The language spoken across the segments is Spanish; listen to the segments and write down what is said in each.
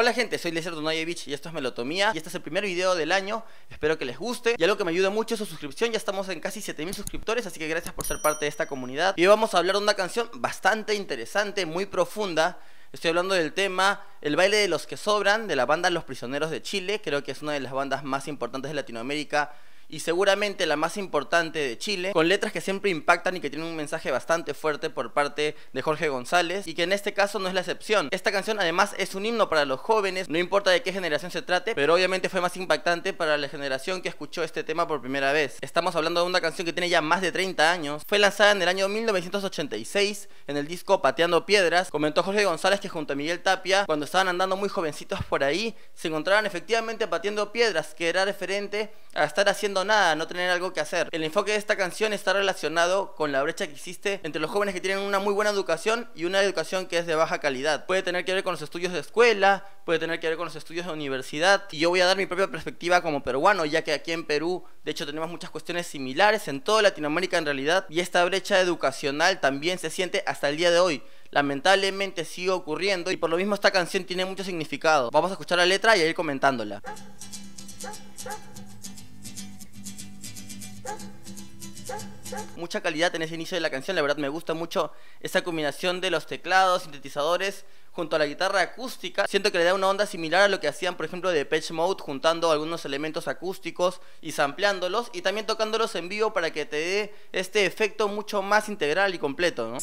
Hola gente, soy Leser Dunayevich y esto es Melotomía y este es el primer video del año, espero que les guste y algo que me ayuda mucho es su suscripción, ya estamos en casi 7000 suscriptores así que gracias por ser parte de esta comunidad y hoy vamos a hablar de una canción bastante interesante, muy profunda Estoy hablando del tema El baile de los que sobran de la banda Los Prisioneros de Chile, creo que es una de las bandas más importantes de Latinoamérica y seguramente la más importante de Chile, con letras que siempre impactan y que tienen un mensaje bastante fuerte por parte de Jorge González y que en este caso no es la excepción. Esta canción además es un himno para los jóvenes, no importa de qué generación se trate, pero obviamente fue más impactante para la generación que escuchó este tema por primera vez. Estamos hablando de una canción que tiene ya más de 30 años, fue lanzada en el año 1986 en el disco Pateando Piedras. Comentó Jorge González que junto a Miguel Tapia, cuando estaban andando muy jovencitos por ahí, se encontraban efectivamente pateando piedras, que era referente a estar haciendo nada, no tener algo que hacer. El enfoque de esta canción está relacionado con la brecha que existe entre los jóvenes que tienen una muy buena educación y una educación que es de baja calidad. Puede tener que ver con los estudios de escuela, puede tener que ver con los estudios de universidad. Y yo voy a dar mi propia perspectiva como peruano, ya que aquí en Perú, de hecho, tenemos muchas cuestiones similares en toda Latinoamérica en realidad. Y esta brecha educacional también se siente hasta el día de hoy lamentablemente sigue ocurriendo y por lo mismo esta canción tiene mucho significado. Vamos a escuchar la letra y a ir comentándola. mucha calidad en ese inicio de la canción. La verdad me gusta mucho esa combinación de los teclados, sintetizadores junto a la guitarra acústica. Siento que le da una onda similar a lo que hacían, por ejemplo, de Patch Mode, juntando algunos elementos acústicos y sampleándolos y también tocándolos en vivo para que te dé este efecto mucho más integral y completo.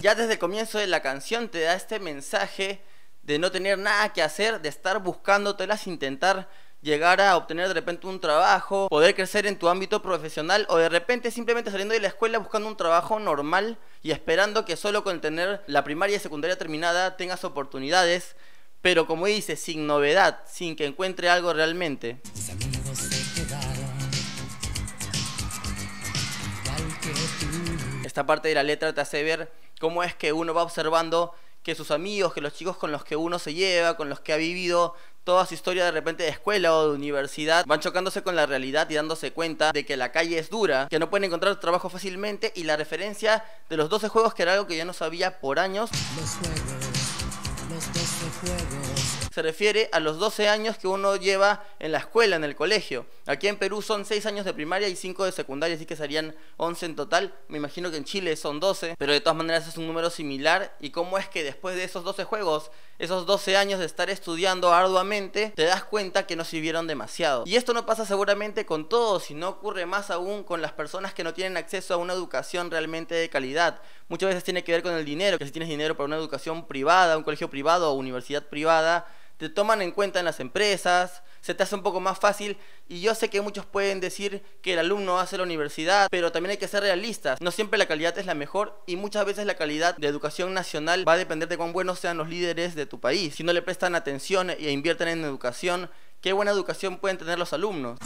ya desde el comienzo de la canción te da este mensaje de no tener nada que hacer, de estar buscándotelas, intentar llegar a obtener de repente un trabajo, poder crecer en tu ámbito profesional o de repente simplemente saliendo de la escuela buscando un trabajo normal y esperando que solo con tener la primaria y secundaria terminada tengas oportunidades, pero como dice, sin novedad, sin que encuentre algo realmente. Esta parte de la letra te hace ver cómo es que uno va observando que sus amigos, que los chicos con los que uno se lleva, con los que ha vivido toda su historia de repente de escuela o de universidad, van chocándose con la realidad y dándose cuenta de que la calle es dura, que no pueden encontrar trabajo fácilmente y la referencia de los 12 juegos que era algo que ya no sabía por años. Se refiere a los 12 años que uno lleva en la escuela, en el colegio. Aquí en Perú son 6 años de primaria y 5 de secundaria, así que serían 11 en total. Me imagino que en Chile son 12, pero de todas maneras es un número similar. ¿Y cómo es que después de esos 12 juegos, esos 12 años de estar estudiando arduamente, te das cuenta que no sirvieron demasiado? Y esto no pasa seguramente con todos, sino ocurre más aún con las personas que no tienen acceso a una educación realmente de calidad Muchas veces tiene que ver con el dinero, que si tienes dinero para una educación privada, un colegio privado o universidad privada, te toman en cuenta en las empresas, se te hace un poco más fácil y yo sé que muchos pueden decir que el alumno hace la universidad, pero también hay que ser realistas, no siempre la calidad es la mejor y muchas veces la calidad de educación nacional va a depender de cuán buenos sean los líderes de tu país, si no le prestan atención e invierten en educación, qué buena educación pueden tener los alumnos.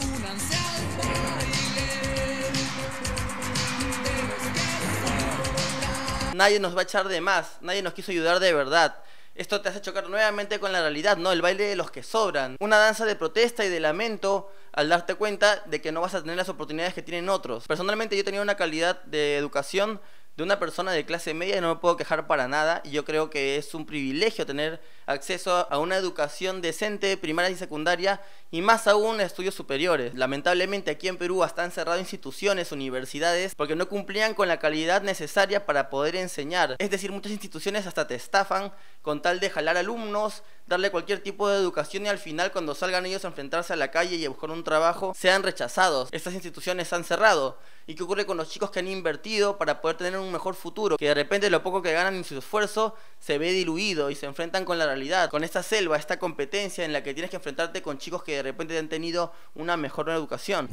nadie nos va a echar de más, nadie nos quiso ayudar de verdad. Esto te hace chocar nuevamente con la realidad, ¿no? El baile de los que sobran. Una danza de protesta y de lamento al darte cuenta de que no vas a tener las oportunidades que tienen otros. Personalmente yo tenía una calidad de educación de una persona de clase media y no me puedo quejar para nada. Y Yo creo que es un privilegio tener acceso a una educación decente, primaria y secundaria, y más aún estudios superiores. Lamentablemente aquí en Perú hasta han cerrado instituciones, universidades, porque no cumplían con la calidad necesaria para poder enseñar. Es decir, muchas instituciones hasta te estafan con tal de jalar alumnos, darle cualquier tipo de educación y al final cuando salgan ellos a enfrentarse a la calle y a buscar un trabajo, sean rechazados. Estas instituciones han cerrado. ¿Y qué ocurre con los chicos que han invertido para poder tener un mejor futuro? Que de repente lo poco que ganan en su esfuerzo se ve diluido y se enfrentan con la realidad, con esta selva, esta competencia en la que tienes que enfrentarte con chicos que de repente han tenido una mejor educación.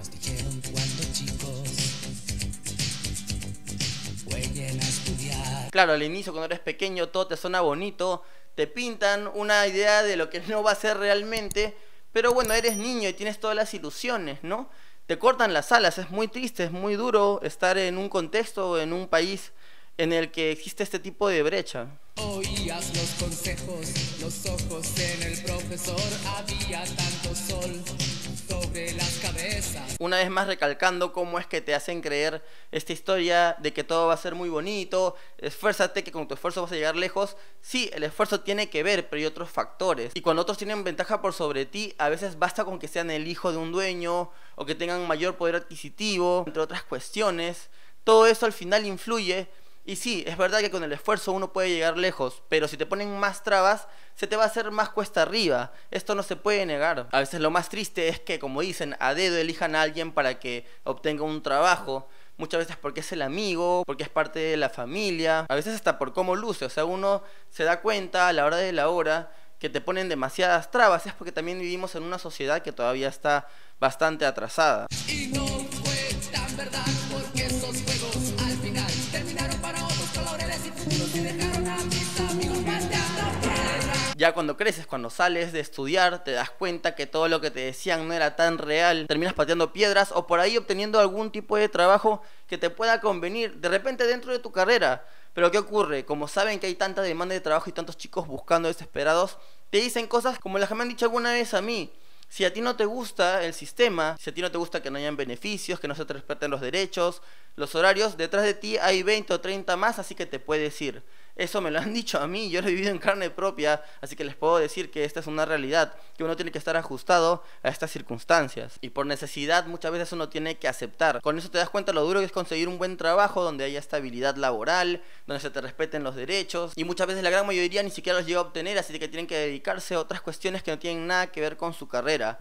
Claro, al inicio cuando eres pequeño todo te suena bonito, te pintan una idea de lo que no va a ser realmente, pero bueno, eres niño y tienes todas las ilusiones, ¿no? Te cortan las alas, es muy triste, es muy duro estar en un contexto, en un país en el que existe este tipo de brecha. Oías los consejos, los ojos en el profesor, había tanto sol sobre las cabezas. Una vez más recalcando cómo es que te hacen creer esta historia de que todo va a ser muy bonito, esfuérzate que con tu esfuerzo vas a llegar lejos. Sí, el esfuerzo tiene que ver, pero hay otros factores. Y cuando otros tienen ventaja por sobre ti, a veces basta con que sean el hijo de un dueño o que tengan mayor poder adquisitivo, entre otras cuestiones. Todo eso al final influye y sí, es verdad que con el esfuerzo uno puede llegar lejos, pero si te ponen más trabas, se te va a hacer más cuesta arriba. Esto no se puede negar. A veces lo más triste es que, como dicen, a dedo elijan a alguien para que obtenga un trabajo. Muchas veces porque es el amigo, porque es parte de la familia, a veces hasta por cómo luce. O sea, uno se da cuenta a la hora de la hora que te ponen demasiadas trabas. Es porque también vivimos en una sociedad que todavía está bastante atrasada. Y no fue tan verdad. Ya cuando creces, cuando sales de estudiar, te das cuenta que todo lo que te decían no era tan real, terminas pateando piedras o por ahí obteniendo algún tipo de trabajo que te pueda convenir de repente dentro de tu carrera. Pero ¿qué ocurre? Como saben que hay tanta demanda de trabajo y tantos chicos buscando desesperados, te dicen cosas como las que me han dicho alguna vez a mí. Si a ti no te gusta el sistema, si a ti no te gusta que no hayan beneficios, que no se te respeten los derechos, los horarios, detrás de ti hay 20 o 30 más, así que te puedes ir. Eso me lo han dicho a mí, yo lo he vivido en carne propia, así que les puedo decir que esta es una realidad, que uno tiene que estar ajustado a estas circunstancias. Y por necesidad muchas veces uno tiene que aceptar. Con eso te das cuenta lo duro que es conseguir un buen trabajo donde haya estabilidad laboral, donde se te respeten los derechos. Y muchas veces la gran mayoría ni siquiera los llega a obtener, así que tienen que dedicarse a otras cuestiones que no tienen nada que ver con su carrera.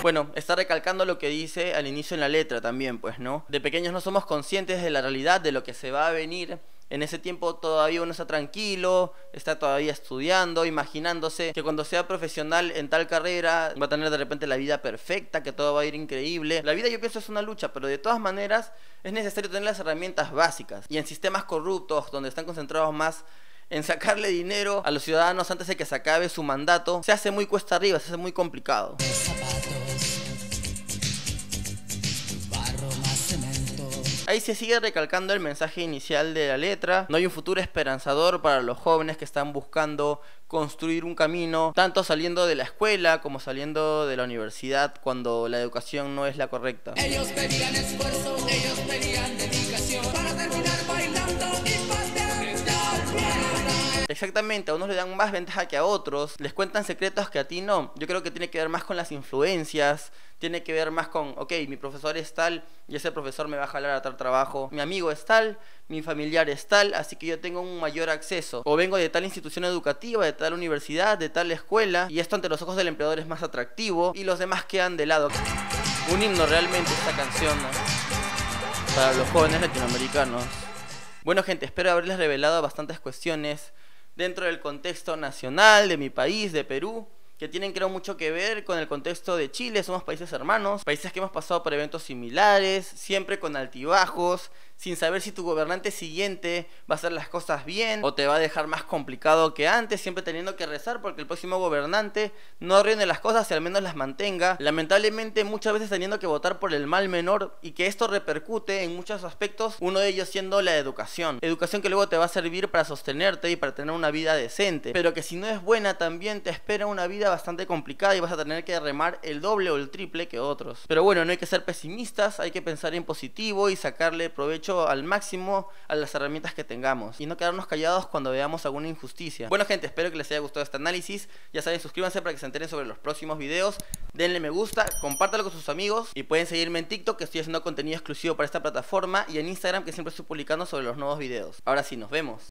Eh, bueno, está recalcando lo que dice al inicio en la letra también, pues, ¿no? De pequeños no somos conscientes de la realidad, de lo que se va a venir. En ese tiempo todavía uno está tranquilo, está todavía estudiando, imaginándose que cuando sea profesional en tal carrera va a tener de repente la vida perfecta, que todo va a ir increíble. La vida yo pienso es una lucha, pero de todas maneras es necesario tener las herramientas básicas. Y en sistemas corruptos, donde están concentrados más en sacarle dinero a los ciudadanos antes de que se acabe su mandato se hace muy cuesta arriba, se hace muy complicado. Ahí se sigue recalcando el mensaje inicial de la letra. No hay un futuro esperanzador para los jóvenes que están buscando construir un camino, tanto saliendo de la escuela como saliendo de la universidad cuando la educación no es la correcta. Ellos pedían esfuerzo, ellos pedían dedicación para terminar Exactamente, a unos le dan más ventaja que a otros, les cuentan secretos que a ti no. Yo creo que tiene que ver más con las influencias, tiene que ver más con, ok, mi profesor es tal y ese profesor me va a jalar a tal trabajo, mi amigo es tal, mi familiar es tal, así que yo tengo un mayor acceso. O vengo de tal institución educativa, de tal universidad, de tal escuela, y esto ante los ojos del empleador es más atractivo y los demás quedan de lado. Un himno realmente esta canción para los jóvenes latinoamericanos. Bueno gente, espero haberles revelado bastantes cuestiones dentro del contexto nacional de mi país, de Perú que tienen creo mucho que ver con el contexto de Chile, somos países hermanos, países que hemos pasado por eventos similares, siempre con altibajos, sin saber si tu gobernante siguiente va a hacer las cosas bien o te va a dejar más complicado que antes, siempre teniendo que rezar porque el próximo gobernante no arruine las cosas y al menos las mantenga. Lamentablemente muchas veces teniendo que votar por el mal menor y que esto repercute en muchos aspectos, uno de ellos siendo la educación. Educación que luego te va a servir para sostenerte y para tener una vida decente, pero que si no es buena también te espera una vida bastante complicada y vas a tener que remar el doble o el triple que otros. Pero bueno, no hay que ser pesimistas, hay que pensar en positivo y sacarle provecho al máximo a las herramientas que tengamos y no quedarnos callados cuando veamos alguna injusticia. Bueno gente, espero que les haya gustado este análisis. Ya saben, suscríbanse para que se enteren sobre los próximos videos. Denle me gusta, compártalo con sus amigos y pueden seguirme en TikTok que estoy haciendo contenido exclusivo para esta plataforma y en Instagram que siempre estoy publicando sobre los nuevos videos. Ahora sí, nos vemos.